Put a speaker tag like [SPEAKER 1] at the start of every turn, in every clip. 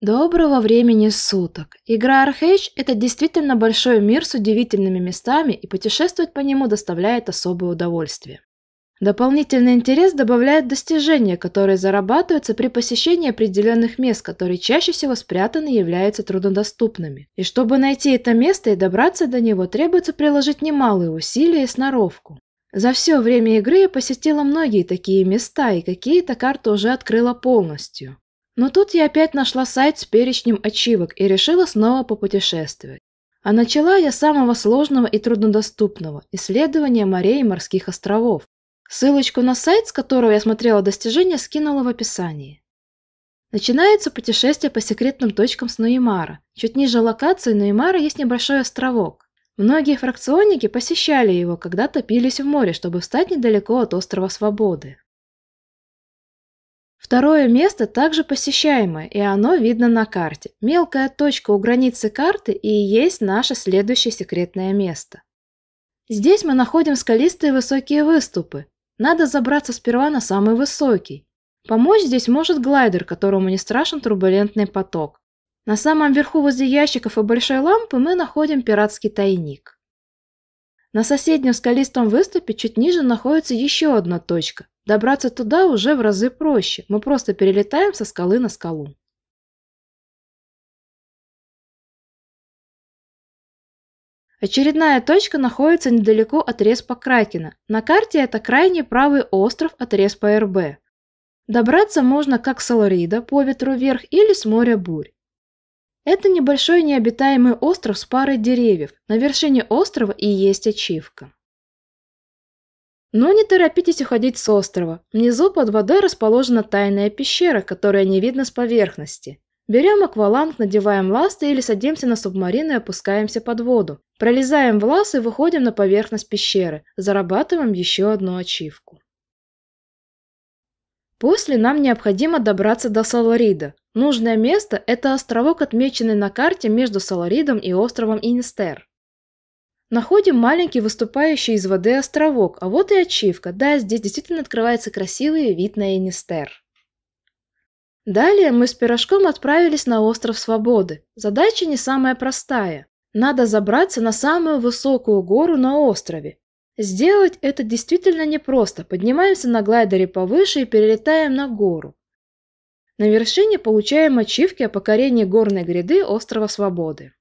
[SPEAKER 1] Доброго времени суток! Игра Архейдж – это действительно большой мир с удивительными местами, и путешествовать по нему доставляет особое удовольствие. Дополнительный интерес добавляют достижения, которые зарабатываются при посещении определенных мест, которые чаще всего спрятаны и являются труднодоступными. И чтобы найти это место и добраться до него, требуется приложить немалые усилия и сноровку. За все время игры я посетила многие такие места, и какие-то карты уже открыла полностью. Но тут я опять нашла сайт с перечнем ачивок и решила снова попутешествовать. А начала я с самого сложного и труднодоступного – исследования морей и морских островов. Ссылочку на сайт, с которого я смотрела достижения, скинула в описании. Начинается путешествие по секретным точкам с Нуимара. Чуть ниже локации Нуимара есть небольшой островок. Многие фракционники посещали его, когда топились в море, чтобы встать недалеко от острова Свободы. Второе место также посещаемое, и оно видно на карте. Мелкая точка у границы карты и есть наше следующее секретное место. Здесь мы находим скалистые высокие выступы. Надо забраться сперва на самый высокий. Помочь здесь может глайдер, которому не страшен турбулентный поток. На самом верху возле ящиков и большой лампы мы находим пиратский тайник. На соседнем скалистом выступе чуть ниже находится еще одна точка, Добраться туда уже в разы проще. Мы просто перелетаем со скалы на скалу. Очередная точка находится недалеко от Респа Кракена. На карте это крайний правый остров от Респа РБ. Добраться можно как с Алорида по ветру вверх или с моря бурь. Это небольшой необитаемый остров с парой деревьев. На вершине острова и есть ачивка. Но не торопитесь уходить с острова. Внизу под водой расположена тайная пещера, которая не видна с поверхности. Берем акваланг, надеваем ласты или садимся на субмарину и опускаемся под воду. Пролезаем в лаз и выходим на поверхность пещеры. Зарабатываем еще одну ачивку. После нам необходимо добраться до Саларида. Нужное место – это островок, отмеченный на карте между Саларидом и островом Инстер. Находим маленький выступающий из воды островок, а вот и ачивка. Да, здесь действительно открывается красивый вид на Энистер. Далее мы с пирожком отправились на остров Свободы. Задача не самая простая. Надо забраться на самую высокую гору на острове. Сделать это действительно непросто. Поднимаемся на глайдере повыше и перелетаем на гору. На вершине получаем ачивки о покорении горной гряды острова Свободы.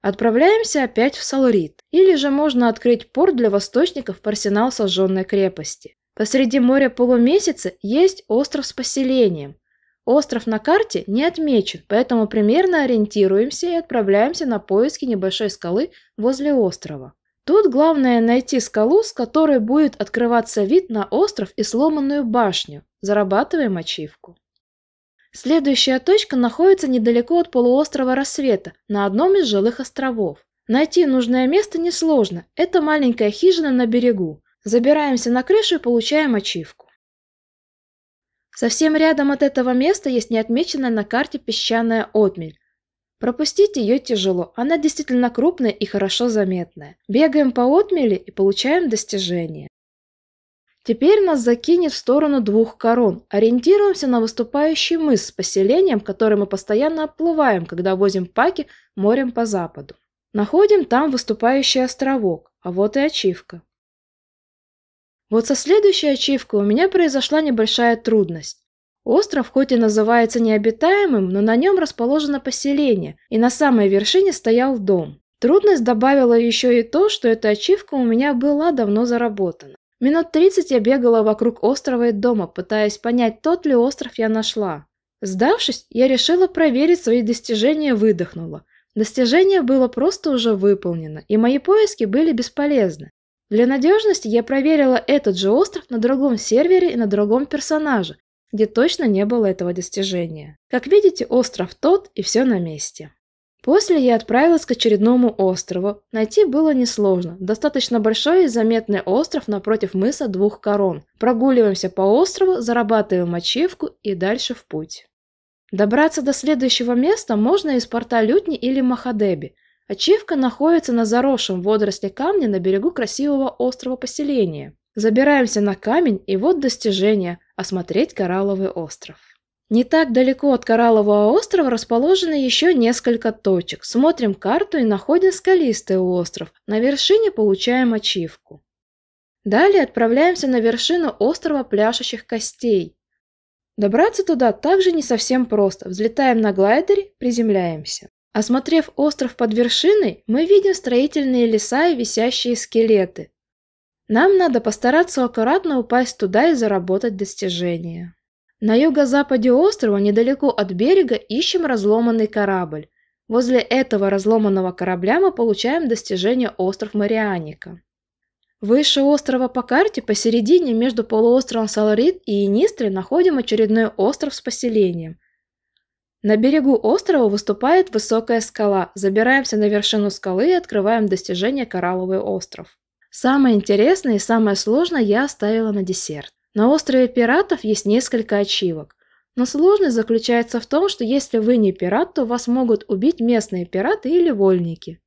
[SPEAKER 1] Отправляемся опять в Салурит, или же можно открыть порт для восточников в арсенал сожженной крепости. Посреди моря полумесяца есть остров с поселением. Остров на карте не отмечен, поэтому примерно ориентируемся и отправляемся на поиски небольшой скалы возле острова. Тут главное найти скалу, с которой будет открываться вид на остров и сломанную башню. Зарабатываем ачивку. Следующая точка находится недалеко от полуострова Рассвета, на одном из жилых островов. Найти нужное место несложно, это маленькая хижина на берегу. Забираемся на крышу и получаем ачивку. Совсем рядом от этого места есть неотмеченная на карте песчаная отмель. Пропустить ее тяжело, она действительно крупная и хорошо заметная. Бегаем по отмели и получаем достижение. Теперь нас закинет в сторону двух корон. Ориентируемся на выступающий мыс с поселением, который мы постоянно оплываем, когда возим паки морем по западу. Находим там выступающий островок, а вот и ачивка. Вот со следующей ачивкой у меня произошла небольшая трудность. Остров хоть и называется необитаемым, но на нем расположено поселение, и на самой вершине стоял дом. Трудность добавила еще и то, что эта ачивка у меня была давно заработана. Минут тридцать я бегала вокруг острова и дома, пытаясь понять, тот ли остров я нашла. Сдавшись, я решила проверить свои достижения и выдохнула. Достижение было просто уже выполнено, и мои поиски были бесполезны. Для надежности я проверила этот же остров на другом сервере и на другом персонаже, где точно не было этого достижения. Как видите, остров тот и все на месте. После я отправилась к очередному острову. Найти было несложно. Достаточно большой и заметный остров напротив мыса Двух Корон. Прогуливаемся по острову, зарабатываем мочевку и дальше в путь. Добраться до следующего места можно из порта Лютни или Махадеби. Ачивка находится на заросшем водоросле камне на берегу красивого острова поселения. Забираемся на камень и вот достижение – осмотреть коралловый остров. Не так далеко от Кораллового острова расположено еще несколько точек. Смотрим карту и находим скалистый остров. На вершине получаем ачивку. Далее отправляемся на вершину острова пляшущих костей. Добраться туда также не совсем просто. Взлетаем на глайдере, приземляемся. Осмотрев остров под вершиной, мы видим строительные леса и висящие скелеты. Нам надо постараться аккуратно упасть туда и заработать достижения. На юго-западе острова, недалеко от берега, ищем разломанный корабль. Возле этого разломанного корабля мы получаем достижение остров Марианика. Выше острова по карте, посередине между полуостровом Саларит и Инистре, находим очередной остров с поселением. На берегу острова выступает высокая скала. Забираемся на вершину скалы и открываем достижение Коралловый остров. Самое интересное и самое сложное я оставила на десерт. На острове пиратов есть несколько ачивок. Но сложность заключается в том, что если вы не пират, то вас могут убить местные пираты или вольники.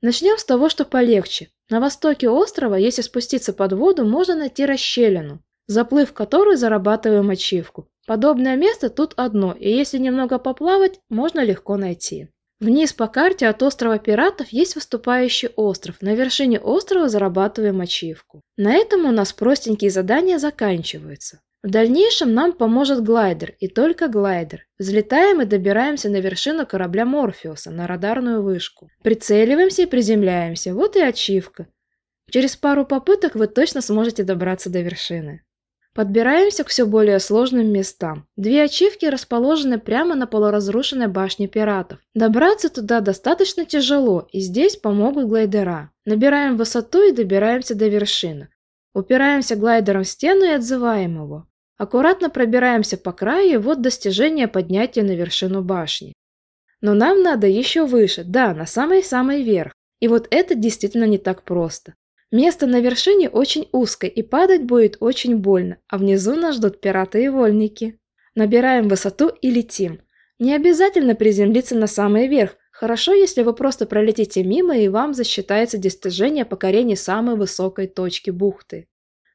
[SPEAKER 1] Начнем с того, что полегче. На востоке острова, если спуститься под воду, можно найти расщелину, заплыв в которую зарабатываем ачивку. Подобное место тут одно, и если немного поплавать, можно легко найти. Вниз по карте от острова Пиратов есть выступающий остров. На вершине острова зарабатываем ачивку. На этом у нас простенькие задания заканчиваются. В дальнейшем нам поможет глайдер, и только глайдер. Взлетаем и добираемся на вершину корабля Морфеуса, на радарную вышку. Прицеливаемся и приземляемся, вот и ачивка. Через пару попыток вы точно сможете добраться до вершины. Подбираемся к все более сложным местам. Две ачивки расположены прямо на полуразрушенной башне пиратов. Добраться туда достаточно тяжело, и здесь помогут глайдера. Набираем высоту и добираемся до вершины. Упираемся глайдером в стену и отзываем его. Аккуратно пробираемся по краю и вот достижение поднятия на вершину башни. Но нам надо еще выше, да, на самый-самый верх. И вот это действительно не так просто. Место на вершине очень узкое и падать будет очень больно, а внизу нас ждут пираты и вольники. Набираем высоту и летим. Не обязательно приземлиться на самый верх. Хорошо, если вы просто пролетите мимо и вам засчитается достижение покорения самой высокой точки бухты.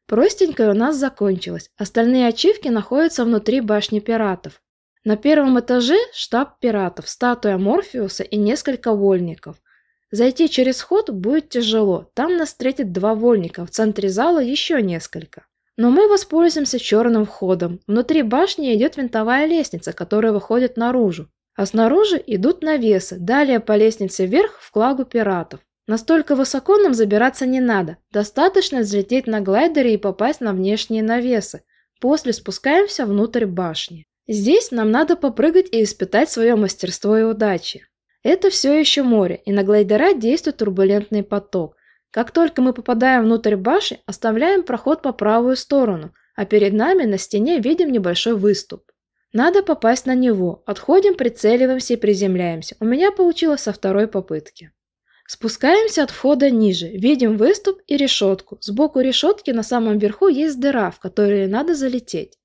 [SPEAKER 1] Простенькая у нас закончилась. Остальные ачивки находятся внутри башни пиратов. На первом этаже штаб пиратов, статуя Морфеуса и несколько вольников. Зайти через ход будет тяжело, там нас встретит два вольника, в центре зала еще несколько. Но мы воспользуемся черным входом. Внутри башни идет винтовая лестница, которая выходит наружу. А снаружи идут навесы, далее по лестнице вверх в клагу пиратов. Настолько высоко нам забираться не надо, достаточно взлететь на глайдере и попасть на внешние навесы. После спускаемся внутрь башни. Здесь нам надо попрыгать и испытать свое мастерство и удачи. Это все еще море, и на глайдера действует турбулентный поток. Как только мы попадаем внутрь башни, оставляем проход по правую сторону, а перед нами на стене видим небольшой выступ. Надо попасть на него. Отходим, прицеливаемся и приземляемся. У меня получилось со второй попытки. Спускаемся от входа ниже, видим выступ и решетку. Сбоку решетки на самом верху есть дыра, в которую надо залететь.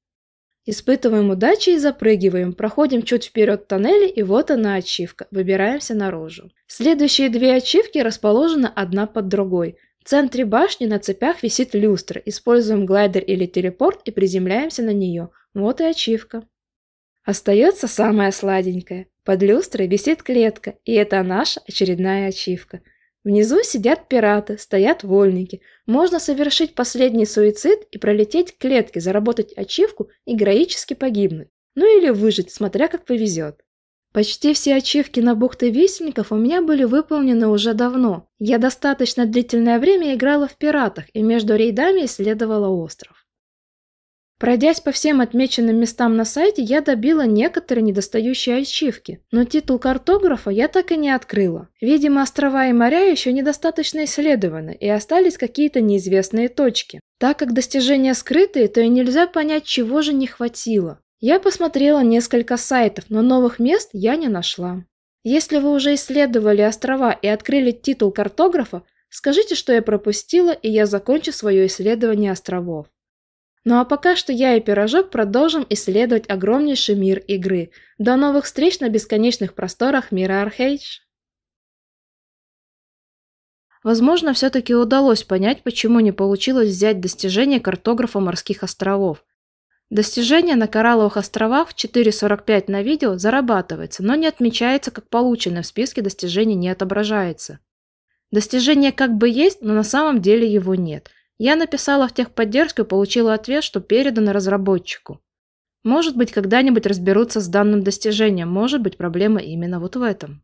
[SPEAKER 1] Испытываем удачу и запрыгиваем, проходим чуть вперед тоннеля и вот она ачивка, выбираемся наружу. Следующие две ачивки расположены одна под другой. В центре башни на цепях висит люстра, используем глайдер или телепорт и приземляемся на нее. Вот и ачивка. Остается самая сладенькая. Под люстрой висит клетка, и это наша очередная ачивка – Внизу сидят пираты, стоят вольники. Можно совершить последний суицид и пролететь к клетке, заработать ачивку и героически погибнуть. Ну или выжить, смотря как повезет. Почти все ачивки на бухты висельников у меня были выполнены уже давно. Я достаточно длительное время играла в пиратах и между рейдами исследовала остров. Пройдясь по всем отмеченным местам на сайте, я добила некоторые недостающие ачивки, но титул картографа я так и не открыла. Видимо, острова и моря еще недостаточно исследованы, и остались какие-то неизвестные точки. Так как достижения скрытые, то и нельзя понять, чего же не хватило. Я посмотрела несколько сайтов, но новых мест я не нашла. Если вы уже исследовали острова и открыли титул картографа, скажите, что я пропустила, и я закончу свое исследование островов. Ну а пока что я и Пирожок продолжим исследовать огромнейший мир игры. До новых встреч на бесконечных просторах мира Архейдж! Возможно, все-таки удалось понять, почему не получилось взять достижение картографа морских островов. Достижение на Коралловых островах 4.45 на видео зарабатывается, но не отмечается как получено в списке достижений не отображается. Достижение как бы есть, но на самом деле его нет – я написала в техподдержку и получила ответ, что передано разработчику. Может быть, когда-нибудь разберутся с данным достижением, может быть, проблема именно вот в этом.